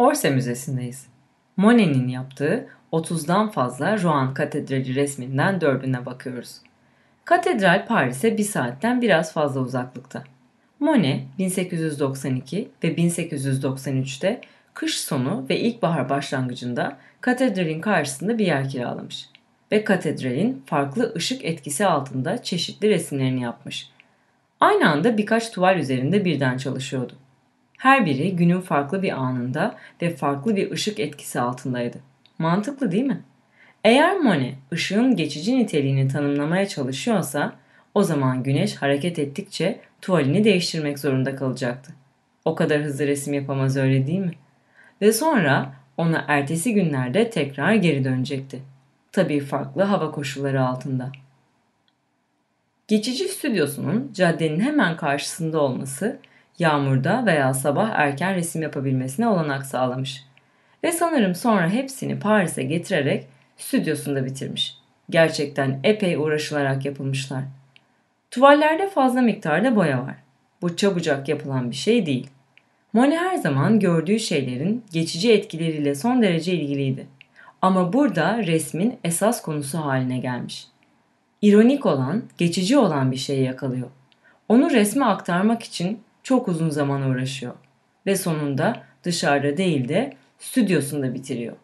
Orsay Müzesi'ndeyiz. Monet'in yaptığı 30'dan fazla Rouen Katedrali resminden dördüne bakıyoruz. Katedral Paris'e bir saatten biraz fazla uzaklıkta. Monet 1892 ve 1893'te kış sonu ve ilkbahar başlangıcında katedralin karşısında bir yer kiralamış ve katedralin farklı ışık etkisi altında çeşitli resimlerini yapmış. Aynı anda birkaç tuval üzerinde birden çalışıyordu. Her biri günün farklı bir anında ve farklı bir ışık etkisi altındaydı. Mantıklı değil mi? Eğer Monet ışığın geçici niteliğini tanımlamaya çalışıyorsa o zaman güneş hareket ettikçe tuvalini değiştirmek zorunda kalacaktı. O kadar hızlı resim yapamaz öyle değil mi? Ve sonra ona ertesi günlerde tekrar geri dönecekti. Tabii farklı hava koşulları altında. Geçici stüdyosunun caddenin hemen karşısında olması yağmurda veya sabah erken resim yapabilmesine olanak sağlamış. Ve sanırım sonra hepsini Paris'e getirerek stüdyosunda bitirmiş. Gerçekten epey uğraşılarak yapılmışlar. Tuvallerde fazla miktarda boya var. Bu çabucak yapılan bir şey değil. Monet her zaman gördüğü şeylerin geçici etkileriyle son derece ilgiliydi. Ama burada resmin esas konusu haline gelmiş. İronik olan, geçici olan bir şeyi yakalıyor. Onu resme aktarmak için çok uzun zaman uğraşıyor ve sonunda dışarıda değil de stüdyosunda bitiriyor.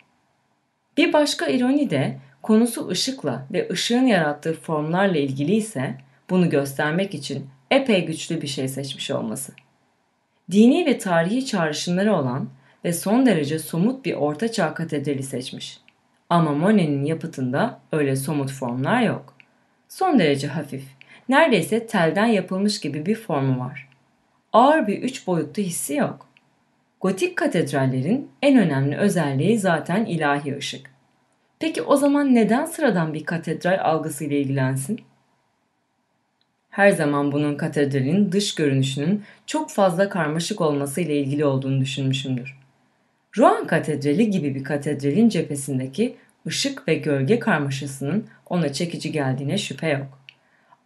Bir başka ironi de konusu ışıkla ve ışığın yarattığı formlarla ilgili ise bunu göstermek için epey güçlü bir şey seçmiş olması. Dini ve tarihi çağrışımları olan ve son derece somut bir ortaçağ katedrali seçmiş. Ama Monet'in yapıtında öyle somut formlar yok. Son derece hafif, neredeyse telden yapılmış gibi bir formu var ağır bir üç boyutlu hissi yok. Gotik katedrallerin en önemli özelliği zaten ilahi ışık. Peki o zaman neden sıradan bir katedral algısıyla ilgilensin? Her zaman bunun katedralin dış görünüşünün çok fazla karmaşık olmasıyla ilgili olduğunu düşünmüşümdür. Rouen Katedrali gibi bir katedralin cephesindeki ışık ve gölge karmaşasının ona çekici geldiğine şüphe yok.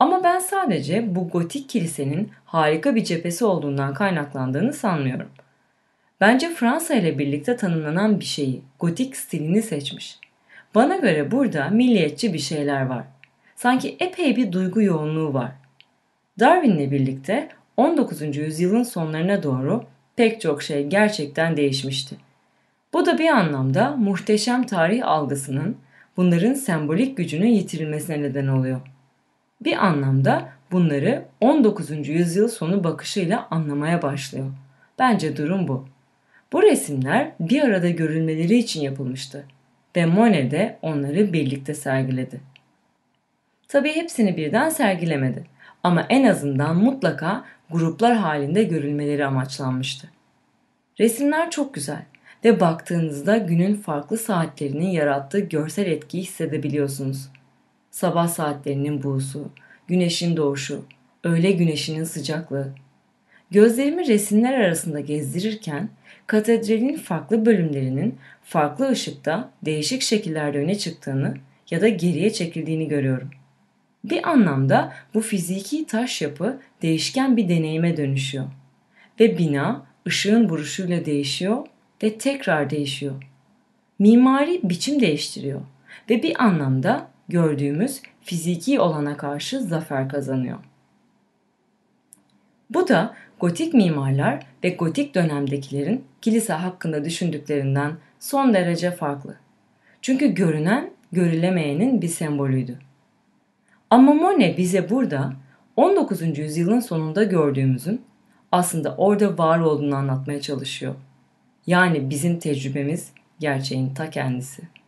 Ama ben sadece bu gotik kilisenin harika bir cephesi olduğundan kaynaklandığını sanmıyorum. Bence Fransa ile birlikte tanımlanan bir şeyi, gotik stilini seçmiş. Bana göre burada milliyetçi bir şeyler var. Sanki epey bir duygu yoğunluğu var. Darwin'le birlikte 19. yüzyılın sonlarına doğru pek çok şey gerçekten değişmişti. Bu da bir anlamda muhteşem tarih algısının, bunların sembolik gücünün yitirilmesine neden oluyor bir anlamda bunları 19. yüzyıl sonu bakışıyla anlamaya başlıyor. Bence durum bu. Bu resimler bir arada görülmeleri için yapılmıştı ve Monet de onları birlikte sergiledi. Tabii hepsini birden sergilemedi ama en azından mutlaka gruplar halinde görülmeleri amaçlanmıştı. Resimler çok güzel ve baktığınızda günün farklı saatlerinin yarattığı görsel etkiyi hissedebiliyorsunuz sabah saatlerinin buğusu, güneşin doğuşu, öğle güneşinin sıcaklığı. Gözlerimi resimler arasında gezdirirken katedralin farklı bölümlerinin farklı ışıkta değişik şekillerde öne çıktığını ya da geriye çekildiğini görüyorum. Bir anlamda bu fiziki taş yapı değişken bir deneyime dönüşüyor ve bina ışığın vuruşuyla değişiyor ve tekrar değişiyor. Mimari biçim değiştiriyor ve bir anlamda gördüğümüz fiziki olana karşı zafer kazanıyor. Bu da gotik mimarlar ve gotik dönemdekilerin kilise hakkında düşündüklerinden son derece farklı. Çünkü görünen görülemeyenin bir sembolüydü. Ama Monet bize burada 19. yüzyılın sonunda gördüğümüzün aslında orada var olduğunu anlatmaya çalışıyor. Yani bizim tecrübemiz gerçeğin ta kendisi.